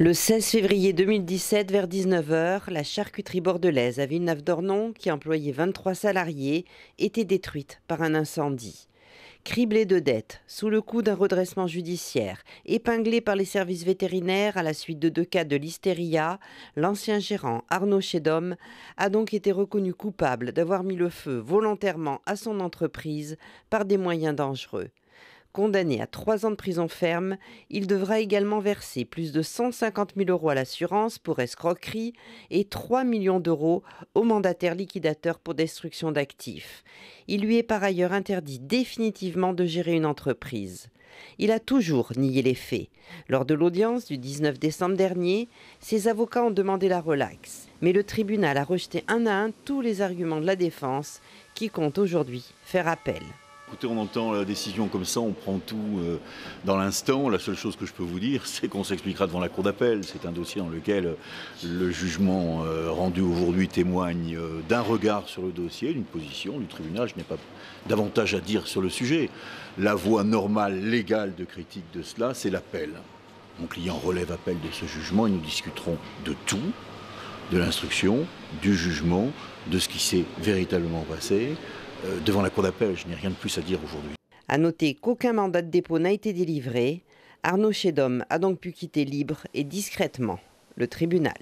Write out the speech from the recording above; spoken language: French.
Le 16 février 2017, vers 19h, la charcuterie bordelaise à Villeneuve-d'Ornon, qui employait 23 salariés, était détruite par un incendie. Criblée de dettes, sous le coup d'un redressement judiciaire, épinglée par les services vétérinaires à la suite de deux cas de listeria, l'ancien gérant Arnaud Chedom a donc été reconnu coupable d'avoir mis le feu volontairement à son entreprise par des moyens dangereux. Condamné à trois ans de prison ferme, il devra également verser plus de 150 000 euros à l'assurance pour escroquerie et 3 millions d'euros au mandataire liquidateur pour destruction d'actifs. Il lui est par ailleurs interdit définitivement de gérer une entreprise. Il a toujours nié les faits. Lors de l'audience du 19 décembre dernier, ses avocats ont demandé la relaxe. Mais le tribunal a rejeté un à un tous les arguments de la défense qui compte aujourd'hui faire appel. Écoutez, on entend la décision comme ça, on prend tout euh, dans l'instant. La seule chose que je peux vous dire, c'est qu'on s'expliquera devant la Cour d'appel. C'est un dossier dans lequel euh, le jugement euh, rendu aujourd'hui témoigne d'un regard sur le dossier, d'une position du tribunal. Je n'ai pas davantage à dire sur le sujet. La voie normale, légale de critique de cela, c'est l'appel. Mon client relève appel de ce jugement et nous discuterons de tout, de l'instruction, du jugement, de ce qui s'est véritablement passé, euh, devant la Cour d'appel. Je n'ai rien de plus à dire aujourd'hui. À noter qu'aucun mandat de dépôt n'a été délivré. Arnaud Chedom a donc pu quitter libre et discrètement le tribunal.